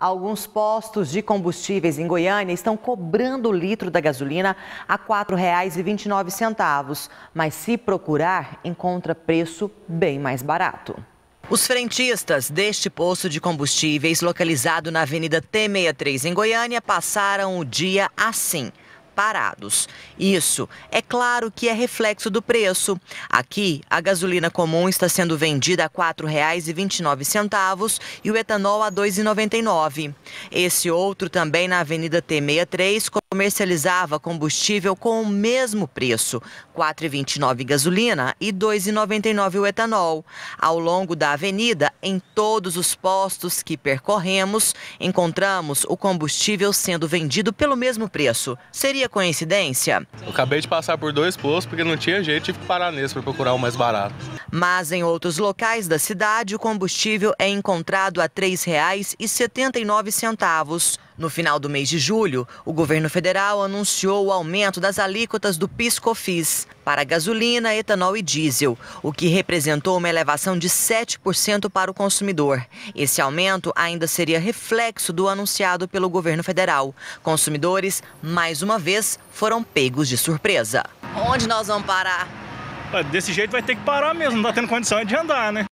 Alguns postos de combustíveis em Goiânia estão cobrando o litro da gasolina a R$ 4,29, mas se procurar, encontra preço bem mais barato. Os frentistas deste posto de combustíveis, localizado na Avenida T63 em Goiânia, passaram o dia assim parados. Isso, é claro que é reflexo do preço. Aqui, a gasolina comum está sendo vendida a R$ 4,29 e o etanol a R$ 2,99. Esse outro também na Avenida T63 comercializava combustível com o mesmo preço, R$ 4,29 gasolina e R$ 2,99 o etanol. Ao longo da avenida, em todos os postos que percorremos, encontramos o combustível sendo vendido pelo mesmo preço. Seria coincidência? Eu acabei de passar por dois postos porque não tinha jeito, tive que parar nesse para procurar o mais barato. Mas em outros locais da cidade, o combustível é encontrado a R$ 3,79. No final do mês de julho, o governo federal anunciou o aumento das alíquotas do PIS/COFINS para gasolina, etanol e diesel, o que representou uma elevação de 7% para o consumidor. Esse aumento ainda seria reflexo do anunciado pelo governo federal. Consumidores, mais uma vez, foram pegos de surpresa. Onde nós vamos parar? Desse jeito vai ter que parar mesmo, não está tendo condição de andar, né?